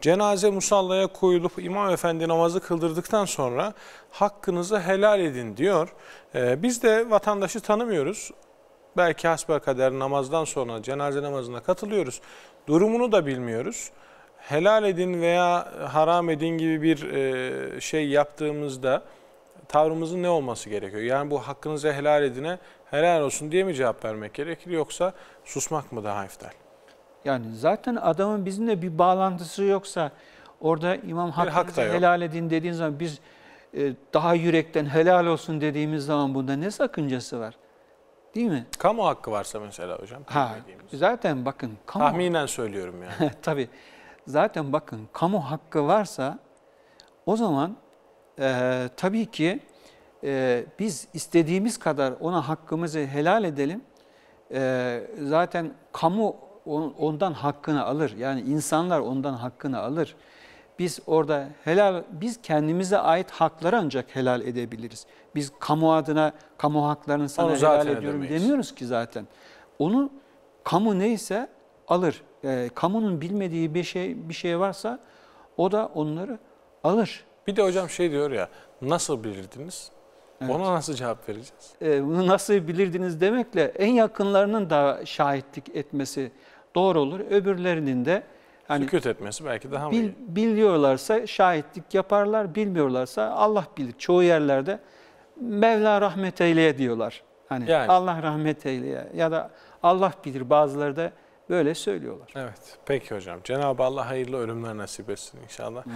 Cenaze musallaya koyulup imam efendi namazı kıldırdıktan sonra hakkınızı helal edin diyor. Ee, biz de vatandaşı tanımıyoruz. Belki hasbelkader namazdan sonra cenaze namazına katılıyoruz. Durumunu da bilmiyoruz. Helal edin veya haram edin gibi bir e, şey yaptığımızda tavrımızın ne olması gerekiyor? Yani bu hakkınızı helal edine helal olsun diye mi cevap vermek gerekir yoksa susmak mı daha iftal? Yani zaten adamın bizimle bir bağlantısı yoksa orada imam hakkınızı hak helal edin dediğin zaman biz e, daha yürekten helal olsun dediğimiz zaman bunda ne sakıncası var? Değil mi? Kamu hakkı varsa mesela hocam. Ha, zaten bakın. Kamu... Tahminen söylüyorum yani. Tabii. Zaten bakın kamu hakkı varsa o zaman e, tabii ki e, biz istediğimiz kadar ona hakkımızı helal edelim. E, zaten kamu ondan hakkını alır. Yani insanlar ondan hakkını alır. Biz orada helal, biz kendimize ait hakları ancak helal edebiliriz. Biz kamu adına, kamu haklarını sana helal ediyorum edemeyiz. demiyoruz ki zaten. Onu kamu neyse alır. E, kamunun bilmediği bir şey bir şey varsa o da onları alır. Bir de hocam şey diyor ya, nasıl bilirdiniz? Evet. Ona nasıl cevap vereceğiz? Ee, bunu nasıl bilirdiniz demekle en yakınlarının da şahitlik etmesi doğru olur. Öbürlerinin de hani sükut etmesi belki daha bil, mı? Biliyorlarsa şahitlik yaparlar, bilmiyorlarsa Allah bilir. Çoğu yerlerde Mevla rahmet eyleye diyorlar. Hani yani. Allah rahmet eyleye ya da Allah bilir bazıları da böyle söylüyorlar. Evet. Peki hocam. Cenab-ı Allah hayırlı ölümler nasip etsin inşallah. Evet.